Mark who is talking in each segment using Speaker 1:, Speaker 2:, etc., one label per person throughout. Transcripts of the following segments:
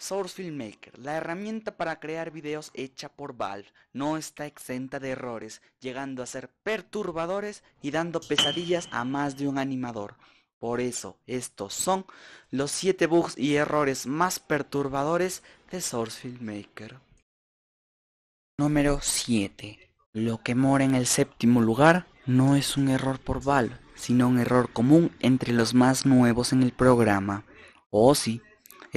Speaker 1: Source Filmmaker, la herramienta para crear videos hecha por Valve, no está exenta de errores, llegando a ser perturbadores y dando pesadillas a más de un animador. Por eso, estos son los 7 bugs y errores más perturbadores de Source Filmmaker. Número 7. Lo que mora en el séptimo lugar no es un error por Valve, sino un error común entre los más nuevos en el programa. O sí,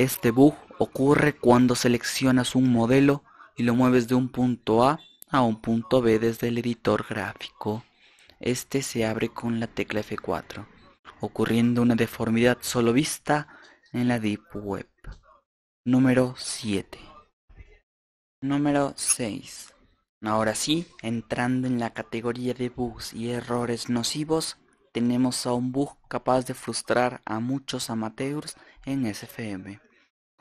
Speaker 1: este bug ocurre cuando seleccionas un modelo y lo mueves de un punto A a un punto B desde el editor gráfico. Este se abre con la tecla F4, ocurriendo una deformidad solo vista en la Deep Web. Número 7. Número 6. Ahora sí, entrando en la categoría de bugs y errores nocivos, tenemos a un bug capaz de frustrar a muchos amateurs en SFM.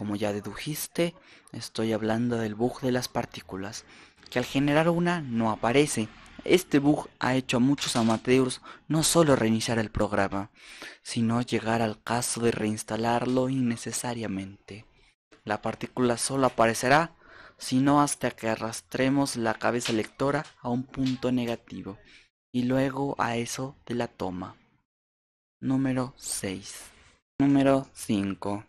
Speaker 1: Como ya dedujiste, estoy hablando del bug de las partículas, que al generar una no aparece. Este bug ha hecho a muchos amateurs no solo reiniciar el programa, sino llegar al caso de reinstalarlo innecesariamente. La partícula solo aparecerá sino hasta que arrastremos la cabeza lectora a un punto negativo y luego a eso de la toma. Número 6. Número 5.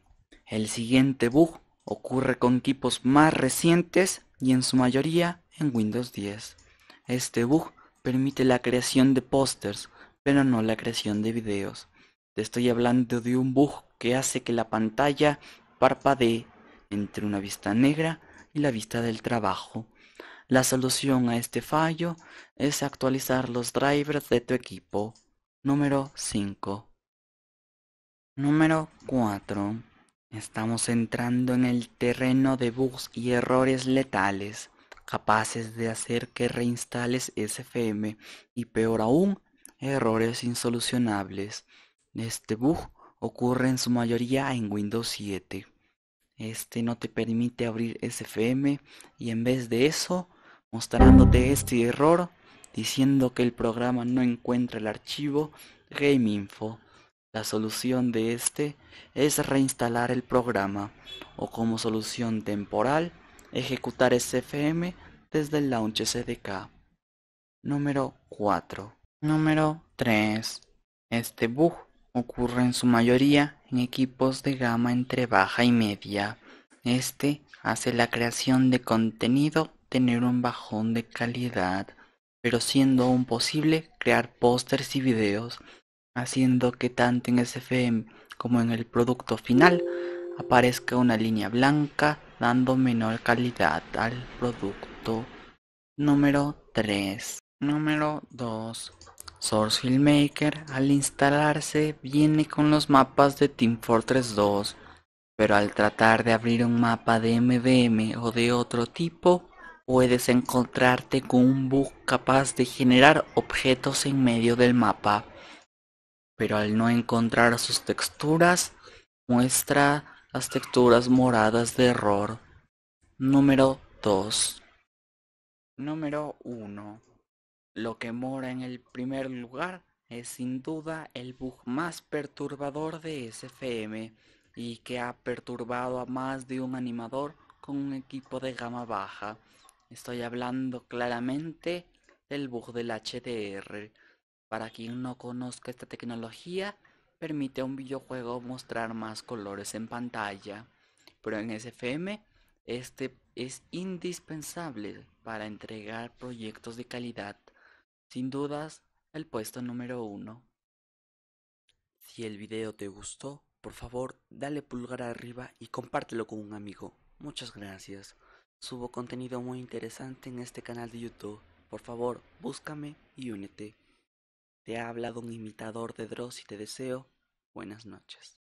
Speaker 1: El siguiente bug ocurre con equipos más recientes y en su mayoría en Windows 10. Este bug permite la creación de pósters, pero no la creación de videos. Te estoy hablando de un bug que hace que la pantalla parpadee entre una vista negra y la vista del trabajo. La solución a este fallo es actualizar los drivers de tu equipo. Número 5. Número 4. Estamos entrando en el terreno de bugs y errores letales, capaces de hacer que reinstales SFM y peor aún, errores insolucionables. Este bug ocurre en su mayoría en Windows 7. Este no te permite abrir SFM y en vez de eso, mostrándote este error diciendo que el programa no encuentra el archivo GameInfo. La solución de este es reinstalar el programa o como solución temporal ejecutar SFM desde el launch SDK. Número 4. Número 3. Este bug ocurre en su mayoría en equipos de gama entre baja y media. Este hace la creación de contenido tener un bajón de calidad, pero siendo aún posible crear pósters y videos haciendo que tanto en SFM como en el producto final aparezca una línea blanca dando menor calidad al producto. Número 3. Número 2. Source Filmmaker al instalarse viene con los mapas de Team Fortress 2, pero al tratar de abrir un mapa de MVM o de otro tipo, puedes encontrarte con un bug capaz de generar objetos en medio del mapa pero al no encontrar sus texturas, muestra las texturas moradas de error. Número 2. Número 1. Lo que mora en el primer lugar es sin duda el bug más perturbador de SFM y que ha perturbado a más de un animador con un equipo de gama baja. Estoy hablando claramente del bug del HDR. Para quien no conozca esta tecnología, permite a un videojuego mostrar más colores en pantalla, pero en SFM este es indispensable para entregar proyectos de calidad. Sin dudas, el puesto número uno. Si el video te gustó, por favor dale pulgar arriba y compártelo con un amigo. Muchas gracias. Subo contenido muy interesante en este canal de YouTube. Por favor, búscame y únete. Te ha hablado un imitador de Dross y te deseo buenas noches.